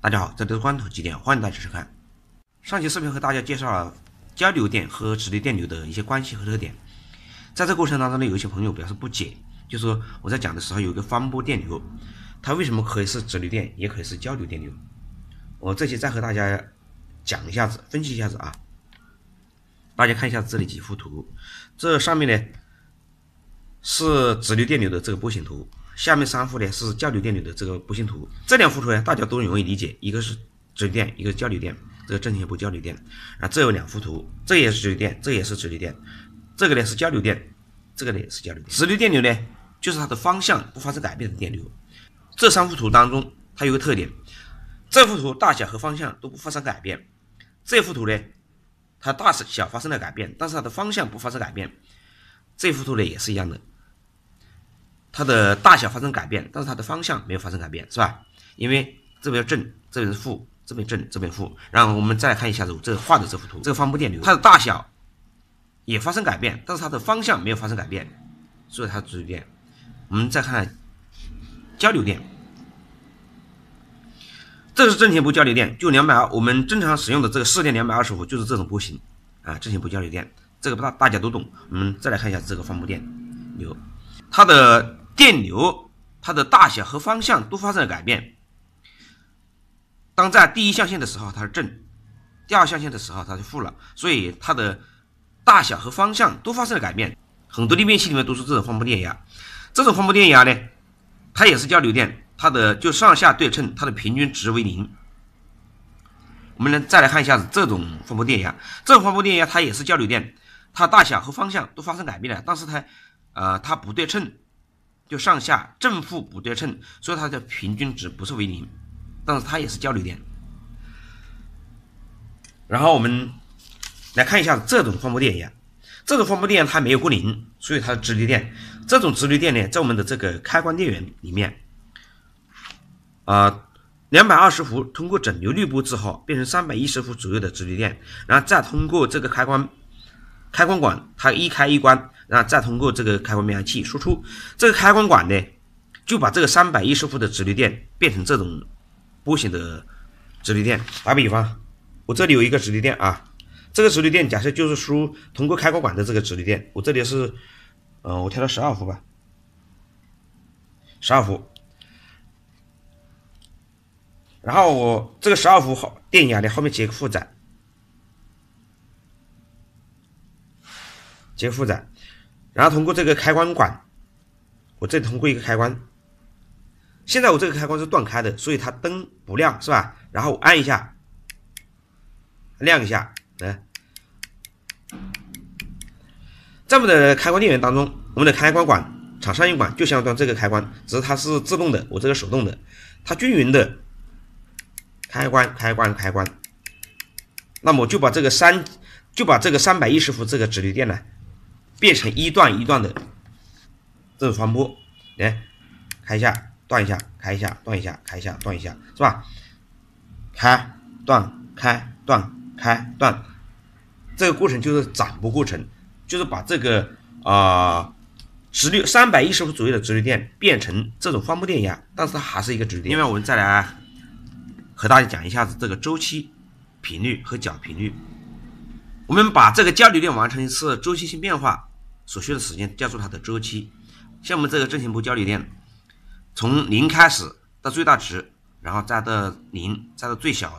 大家好，这里是光头机电，欢迎大家收看。上期视频和大家介绍了交流电和直流电流的一些关系和特点。在这过程当中呢，有一些朋友表示不解，就说我在讲的时候有一个方波电流，它为什么可以是直流电，也可以是交流电流？我这期再和大家讲一下子，分析一下子啊。大家看一下这里几幅图，这上面呢。是直流电流的这个波形图，下面三幅呢是交流电流的这个波形图。这两幅图呢大家都容易理解，一个是直流电，一个交流电。这个正弦波不交流电啊，这有两幅图，这也是直流电，这也是直流电。这个呢是交流电，这个呢也是交流电。直流电流呢就是它的方向不发生改变的电流。这三幅图当中，它有个特点：这幅图大小和方向都不发生改变；这幅图呢，它大小发生了改变，但是它的方向不发生改变；这幅图呢也是一样的。它的大小发生改变，但是它的方向没有发生改变，是吧？因为这边正，这边是负，这边正，这边负。然后我们再看一下这画的这幅图，这个方波电流，它的大小也发生改变，但是它的方向没有发生改变，所以它直流电。我们再看交流电，这是正弦波交流电，就两百二，我们正常使用的这个市电两百二十伏就是这种波形啊，正弦波交流电，这个不大大家都懂。我们再来看一下这个方波电流，它的。电流它的大小和方向都发生了改变。当在第一象限的时候它是正，第二象限的时候它是负了，所以它的大小和方向都发生了改变。很多逆面器里面都是这种方波电压，这种方波电压呢，它也是交流电，它的就上下对称，它的平均值为零。我们来再来看一下这种分布电压，这种分布电压它也是交流电，它大小和方向都发生改变了，但是它，呃，它不对称。就上下正负不对称，所以它的平均值不是为零，但是它也是交流电。然后我们来看一下这种方波电压，这种方波电源它没有过零，所以它是直流电。这种直流电呢，在我们的这个开关电源里面，啊，两百二十伏通过整流滤波之后变成三百一十伏左右的直流电，然后再通过这个开关开关管，它一开一关。然后，再通过这个开关变压器输出。这个开关管呢，就把这个三百一十伏的直流电变成这种波形的直流电。打比方，我这里有一个直流电啊，这个直流电假设就是输通过开关管的这个直流电。我这里是，嗯，我调到十二伏吧，十二伏。然后我这个十二伏后电压呢，后面接个负载，接负载。然后通过这个开关管，我这里通过一个开关。现在我这个开关是断开的，所以它灯不亮，是吧？然后按一下，亮一下，来。这们的开关电源当中，我们的开关管厂商用管就像于这个开关，只是它是自动的，我这个手动的，它均匀的开关，开关，开关。那么就把这个三，就把这个三百一十伏这个直流电呢？变成一段一段的这种传播，来开一下断一下开一下断一下开一下断一下是吧？开断开断开断，这个过程就是展波过程，就是把这个啊直流三百一十伏左右的直流电变成这种方波电压，但是它还是一个直流。电。因为我们再来和大家讲一下子这个周期、频率和角频率。我们把这个交流电完成一次周期性变化所需的时间叫做它的周期。像我们这个正弦波交流电，从零开始到最大值，然后再到零，再到最小，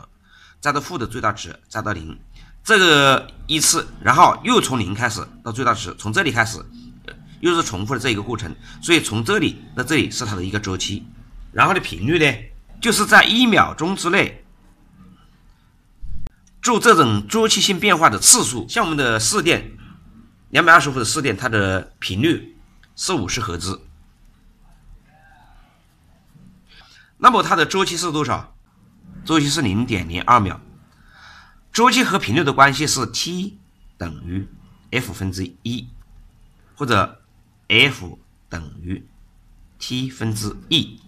再到负的最大值，再到零，这个一次，然后又从零开始到最大值，从这里开始又是重复的这一个过程，所以从这里到这里是它的一个周期。然后的频率呢，就是在一秒钟之内。就这种周期性变化的次数，像我们的试电，两百二十伏的试电，它的频率是五十赫兹，那么它的周期是多少？周期是零点零二秒。周期和频率的关系是 T 等于 f 分之一，或者 f 等于 T 分之一。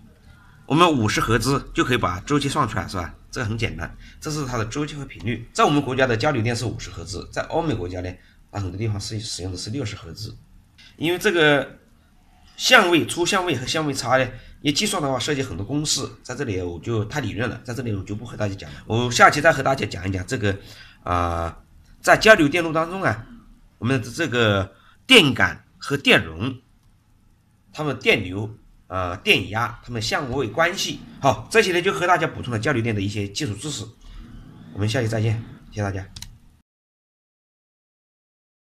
我们五十赫兹就可以把周期算出来，是吧？这个很简单，这是它的周期和频率。在我们国家的交流电是五十赫兹，在欧美国家呢，啊很多地方是使用的是六十赫兹。因为这个相位、出相位和相位差呢，一计算的话涉及很多公式，在这里我就太理论了，在这里我就不和大家讲了。我下期再和大家讲一讲这个啊，在交流电路当中啊，我们的这个电感和电容，它们电流。呃，电压它们相位关系好，这些呢就和大家补充了交流电的一些基础知识。我们下期再见，谢谢大家。